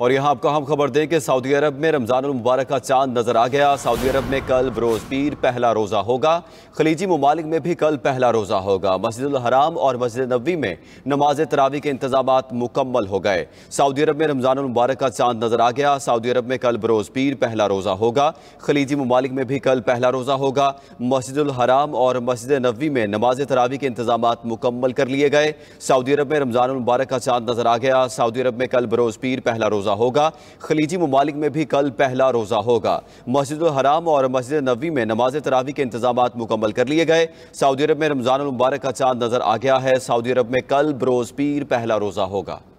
और यहाँ आपको हम खबर दें कि सऊदी अरब में रमज़ान मुबारक का चांद नज़र आ गया सऊदी अरब में कल बरोज़ पीर पहला रोज़ा होगा खलीजी ममालिक में भी कल पहला रोज़ा होगा मस्जिद हराम और मस्जिद नबी में नमाज तरावी के इंतजाम मुकम्मल हो गए सऊदी अरब में रमज़ान मुबारक का चांद नज़र आ गया सऊदी अरब में कल बरोज़ पीर पहला रोज़ा होगा खलीजी ममालिक में भी कल पहला रोज़ा होगा मस्जिद हराम और मस्जिद नबी में नमाज तरावी के इंतजाम मुकम्मल कर लिए गए सऊदी अरब में रमज़ान मुबारक का चांद नज़र आ गया सऊदी अरब में कल बरोज़ पीर पहला रोज़ा रोज़ा होगा खलीजी ममालिक में भी कल पहला रोज़ा होगा मस्जिद हराम और मस्जिद नबी में नमाज तरावी के इंतजाम मुकम्मल कर लिए गए सऊदी अरब में रमज़ान मुबारक का चांद नज़र आ गया है सऊदी अरब में कल बरोज़ पीर पहला रोज़ा होगा